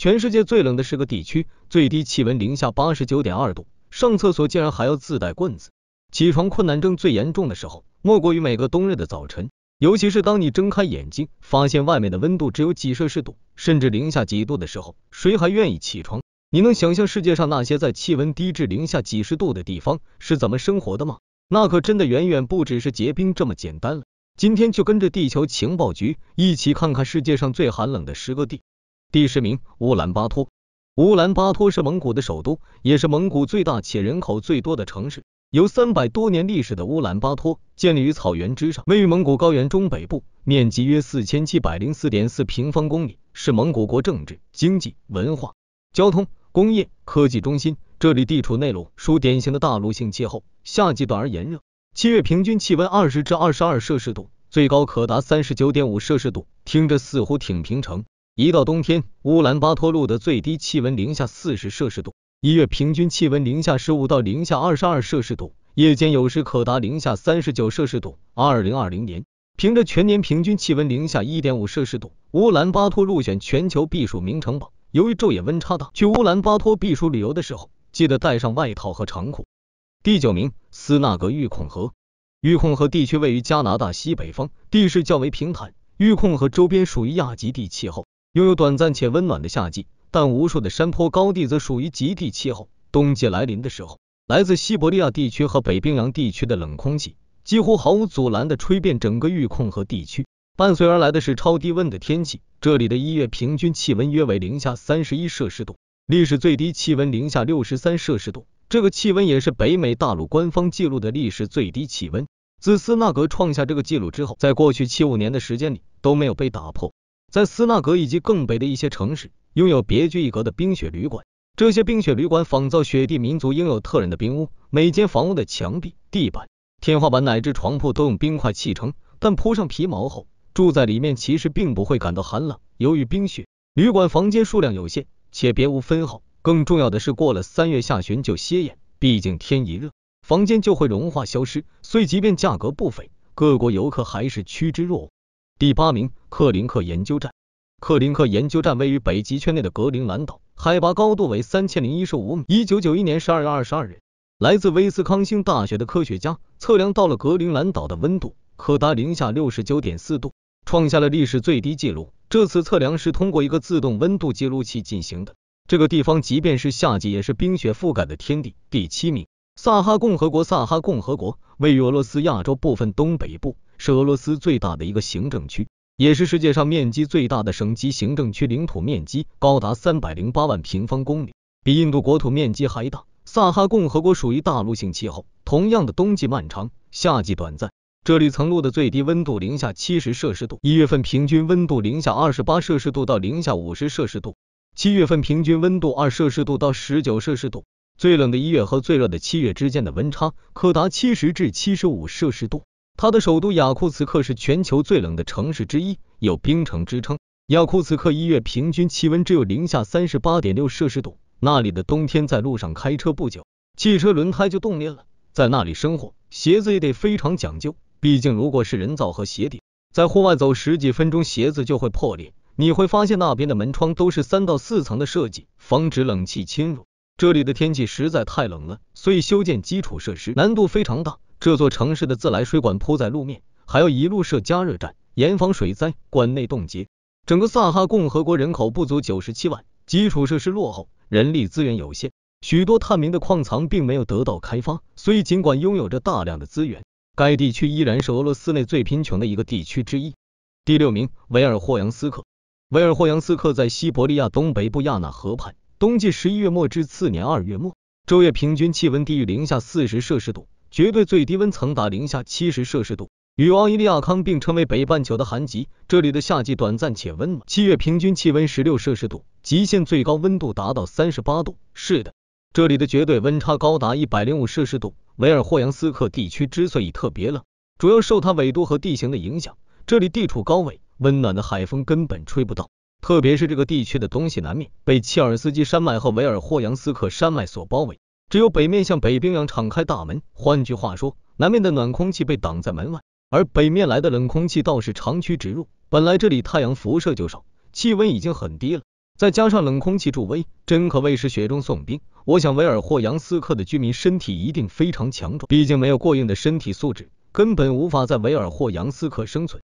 全世界最冷的是个地区，最低气温零下八十九点二度，上厕所竟然还要自带棍子。起床困难症最严重的时候，莫过于每个冬日的早晨，尤其是当你睁开眼睛，发现外面的温度只有几摄氏度，甚至零下几度的时候，谁还愿意起床？你能想象世界上那些在气温低至零下几十度的地方是怎么生活的吗？那可真的远远不只是结冰这么简单了。今天就跟着地球情报局一起看看世界上最寒冷的十个地。第十名，乌兰巴托。乌兰巴托是蒙古的首都，也是蒙古最大且人口最多的城市。有三百多年历史的乌兰巴托，建立于草原之上，位于蒙古高原中北部，面积约四千七百零四点四平方公里，是蒙古国政治、经济、文化、交通、工业、科技中心。这里地处内陆，属典型的大陆性气候，夏季短而炎热，七月平均气温二十至二十二摄氏度，最高可达三十九点五摄氏度。听着似乎挺平常。一到冬天，乌兰巴托路的最低气温零下四十摄氏度，一月平均气温零下十五到零下二十二摄氏度，夜间有时可达零下三十九摄氏度。二零二零年，凭着全年平均气温零下一点五摄氏度，乌兰巴托入选全球避暑名城榜。由于昼夜温差大，去乌兰巴托避暑旅游的时候，记得带上外套和长裤。第九名，斯纳格玉控河，玉控河地区位于加拿大西北方，地势较为平坦，玉控河周边属于亚极地气候。拥有短暂且温暖的夏季，但无数的山坡高地则属于极地气候。冬季来临的时候，来自西伯利亚地区和北冰洋地区的冷空气几乎毫无阻拦地吹遍整个育控和地区，伴随而来的是超低温的天气。这里的一月平均气温约为零下三十一摄氏度，历史最低气温零下六十三摄氏度。这个气温也是北美大陆官方记录的历史最低气温。自斯纳格创下这个记录之后，在过去七五年的时间里都没有被打破。在斯纳格以及更北的一些城市，拥有别具一格的冰雪旅馆。这些冰雪旅馆仿造雪地民族拥有特人的冰屋，每间房屋的墙壁、地板、天花板乃至床铺都用冰块砌成，但铺上皮毛后，住在里面其实并不会感到寒冷。由于冰雪旅馆房间数量有限且别无分号，更重要的是过了三月下旬就歇业，毕竟天一热，房间就会融化消失，所以即便价格不菲，各国游客还是趋之若鹜。第八名，克林克研究站。克林克研究站位于北极圈内的格陵兰岛，海拔高度为三千零一十五米。一九九一年十二月二十二日，来自威斯康星大学的科学家测量到了格陵兰岛的温度，可达零下六十九点四度，创下了历史最低记录。这次测量是通过一个自动温度记录器进行的。这个地方即便是夏季，也是冰雪覆盖的天地。第七名，萨哈共和国。萨哈共和国位于俄罗斯亚洲部分东北部。是俄罗斯最大的一个行政区，也是世界上面积最大的省级行政区，领土面积高达三百零八万平方公里，比印度国土面积还大。萨哈共和国属于大陆性气候，同样的冬季漫长，夏季短暂。这里曾录的最低温度零下七十摄氏度，一月份平均温度零下二十八摄氏度到零下五十摄氏度，七月份平均温度二摄氏度到十九摄氏度，最冷的一月和最热的七月之间的温差可达七十至七十五摄氏度。它的首都雅库茨克是全球最冷的城市之一，有冰城之称。雅库茨克一月平均气温只有零下三十八点六摄氏度，那里的冬天在路上开车不久，汽车轮胎就冻裂了。在那里生活，鞋子也得非常讲究，毕竟如果是人造和鞋底，在户外走十几分钟，鞋子就会破裂。你会发现那边的门窗都是三到四层的设计，防止冷气侵入。这里的天气实在太冷了，所以修建基础设施难度非常大。这座城市的自来水管铺在路面，还要一路设加热站，严防水灾管内冻结。整个萨哈共和国人口不足九十七万，基础设施落后，人力资源有限，许多探明的矿藏并没有得到开发，所以尽管拥有着大量的资源，该地区依然是俄罗斯内最贫穷的一个地区之一。第六名，维尔霍扬斯克。维尔霍扬斯克在西伯利亚东北部亚纳河畔，冬季十一月末至次年二月末，昼夜平均气温低于零下四十摄氏度。绝对最低温曾达零下七十摄氏度，与奥伊利亚康并称为北半球的寒极。这里的夏季短暂且温暖，七月平均气温十六摄氏度，极限最高温度达到三十八度。是的，这里的绝对温差高达一百零五摄氏度。维尔霍扬斯克地区之所以特别冷，主要受它纬度和地形的影响。这里地处高纬，温暖的海风根本吹不到，特别是这个地区的东西南面被切尔斯基山脉和维尔霍扬斯克山脉所包围。只有北面向北冰洋敞开大门，换句话说，南面的暖空气被挡在门外，而北面来的冷空气倒是长驱直入。本来这里太阳辐射就少，气温已经很低了，再加上冷空气助威，真可谓是雪中送冰。我想维尔霍扬斯克的居民身体一定非常强壮，毕竟没有过硬的身体素质，根本无法在维尔霍扬斯克生存。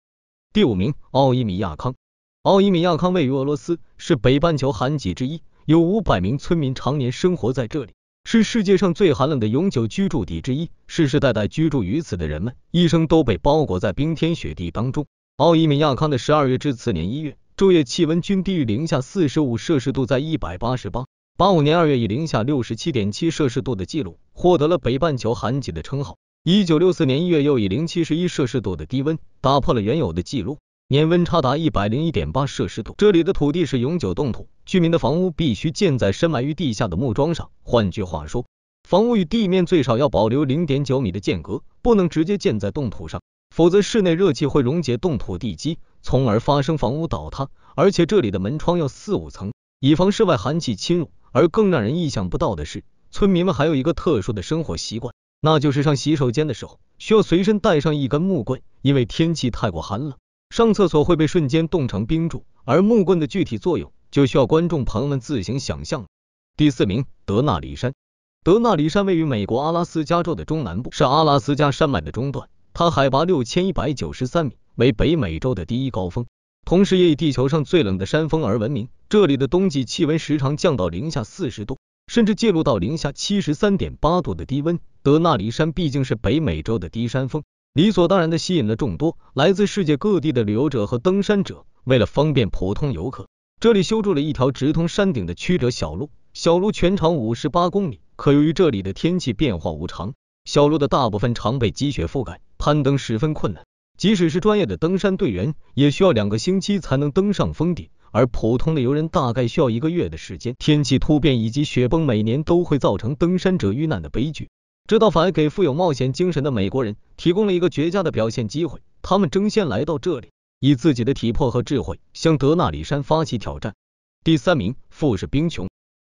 第五名，奥伊米亚康。奥伊米亚康位于俄罗斯，是北半球寒极之一，有五百名村民常年生活在这里。是世界上最寒冷的永久居住地之一，世世代代居住于此的人们，一生都被包裹在冰天雪地当中。奥伊米亚康的十二月至次年一月，昼夜气温均低于零下四十五摄氏度，在一百八十八八五年二月以零下六十七点七摄氏度的记录，获得了北半球寒极的称号。一九六四年一月又以零七十一摄氏度的低温，打破了原有的记录。年温差达一百零一点八摄氏度，这里的土地是永久冻土，居民的房屋必须建在深埋于地下的木桩上。换句话说，房屋与地面最少要保留零点九米的间隔，不能直接建在冻土上，否则室内热气会溶解冻土地基，从而发生房屋倒塌。而且这里的门窗要四五层，以防室外寒气侵入。而更让人意想不到的是，村民们还有一个特殊的生活习惯，那就是上洗手间的时候需要随身带上一根木棍，因为天气太过寒冷。上厕所会被瞬间冻成冰柱，而木棍的具体作用就需要观众朋友们自行想象了。第四名，德纳里山。德纳里山位于美国阿拉斯加州的中南部，是阿拉斯加山脉的中段，它海拔六千一百九十三米，为北美洲的第一高峰，同时也以地球上最冷的山峰而闻名。这里的冬季气温时常降到零下四十度，甚至记录到零下七十三点八度的低温。德纳里山毕竟是北美洲的低山峰。理所当然的吸引了众多来自世界各地的旅游者和登山者。为了方便普通游客，这里修筑了一条直通山顶的曲折小路，小路全长五十八公里。可由于这里的天气变化无常，小路的大部分常被积雪覆盖，攀登十分困难。即使是专业的登山队员，也需要两个星期才能登上峰顶，而普通的游人大概需要一个月的时间。天气突变以及雪崩，每年都会造成登山者遇难的悲剧。这倒反而给富有冒险精神的美国人提供了一个绝佳的表现机会，他们争先来到这里，以自己的体魄和智慧向德纳里山发起挑战。第三名，富士冰穹。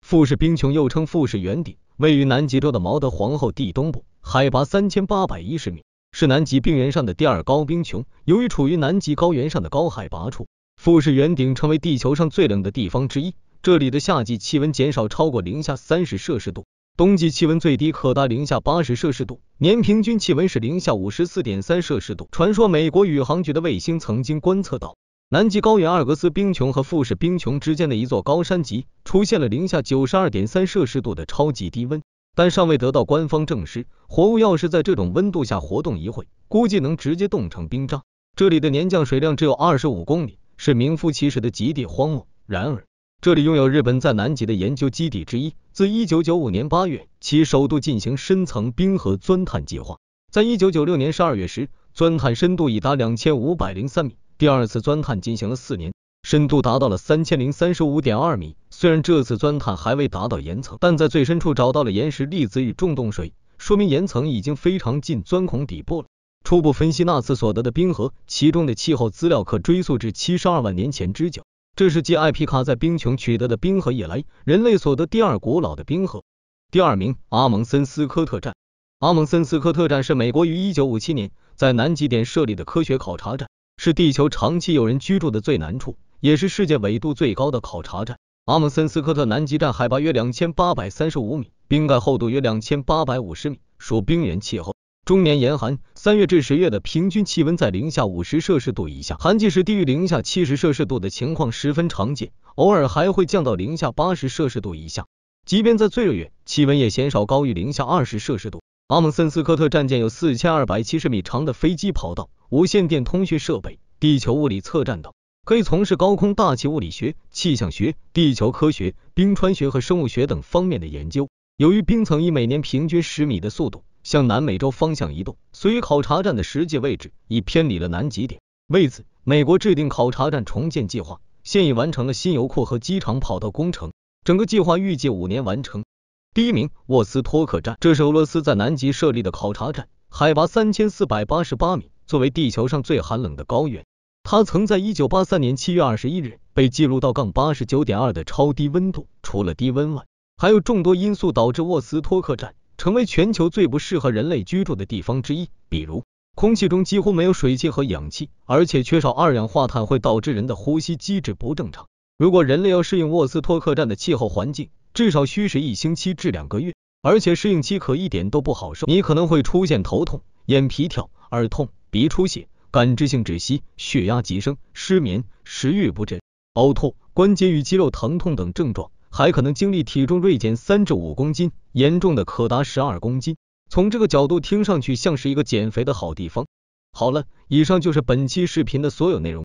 富士冰穹又称富士圆顶，位于南极洲的毛德皇后地东部，海拔三千八百一十米，是南极冰原上的第二高冰穹。由于处于南极高原上的高海拔处，富士圆顶成为地球上最冷的地方之一，这里的夏季气温减少超过零下三十摄氏度。冬季气温最低可达零下八十摄氏度，年平均气温是零下五十四点三摄氏度。传说美国宇航局的卫星曾经观测到南极高原阿尔格斯冰穹和富士冰穹之间的一座高山脊出现了零下九十二点三摄氏度的超级低温，但尚未得到官方证实。活物要是在这种温度下活动一会，估计能直接冻成冰渣。这里的年降水量只有二十五公里，是名副其实的极地荒漠。然而，这里拥有日本在南极的研究基地之一。自一九九五年八月，其首度进行深层冰河钻探计划。在一九九六年十二月时，钻探深度已达两千五百零三米。第二次钻探进行了四年，深度达到了三千零三十五点二米。虽然这次钻探还未达到岩层，但在最深处找到了岩石粒子与重冻水，说明岩层已经非常近钻孔底部了。初步分析那次所得的冰河，其中的气候资料可追溯至七十二万年前之久。这是继艾皮卡在冰穹取得的冰河以来，人类所得第二古老的冰河。第二名，阿蒙森斯科特站。阿蒙森斯科特站是美国于1957年在南极点设立的科学考察站，是地球长期有人居住的最南处，也是世界纬度最高的考察站。阿蒙森斯科特南极站海拔约2835米，冰盖厚度约2850米，属冰原气候。中年严寒，三月至十月的平均气温在零下五十摄氏度以下，寒季时低于零下七十摄氏度的情况十分常见，偶尔还会降到零下八十摄氏度以下。即便在最热月，气温也鲜少高于零下二十摄氏度。阿蒙森斯科特战舰有四千二百七十米长的飞机跑道、无线电通讯设备、地球物理测站等，可以从事高空大气物理学、气象学、地球科学、冰川学和生物学等方面的研究。由于冰层以每年平均十米的速度。向南美洲方向移动，所以考察站的实际位置已偏离了南极点。为此，美国制定考察站重建计划，现已完成了新油库和机场跑道工程，整个计划预计五年完成。第一名，沃斯托克站，这是俄罗斯在南极设立的考察站，海拔三千四百八十八米，作为地球上最寒冷的高原，它曾在一九八三年七月二十一日被记录到杠 -89.2 的超低温度。除了低温外，还有众多因素导致沃斯托克站。成为全球最不适合人类居住的地方之一。比如，空气中几乎没有水汽和氧气，而且缺少二氧化碳，会导致人的呼吸机制不正常。如果人类要适应沃斯托克站的气候环境，至少需时一星期至两个月，而且适应期可一点都不好受。你可能会出现头痛、眼皮跳、耳痛、鼻出血、感知性窒息、血压急升、失眠、食欲不振、呕吐、关节与肌肉疼痛等症状。还可能经历体重锐减三至五公斤，严重的可达十二公斤。从这个角度听上去，像是一个减肥的好地方。好了，以上就是本期视频的所有内容。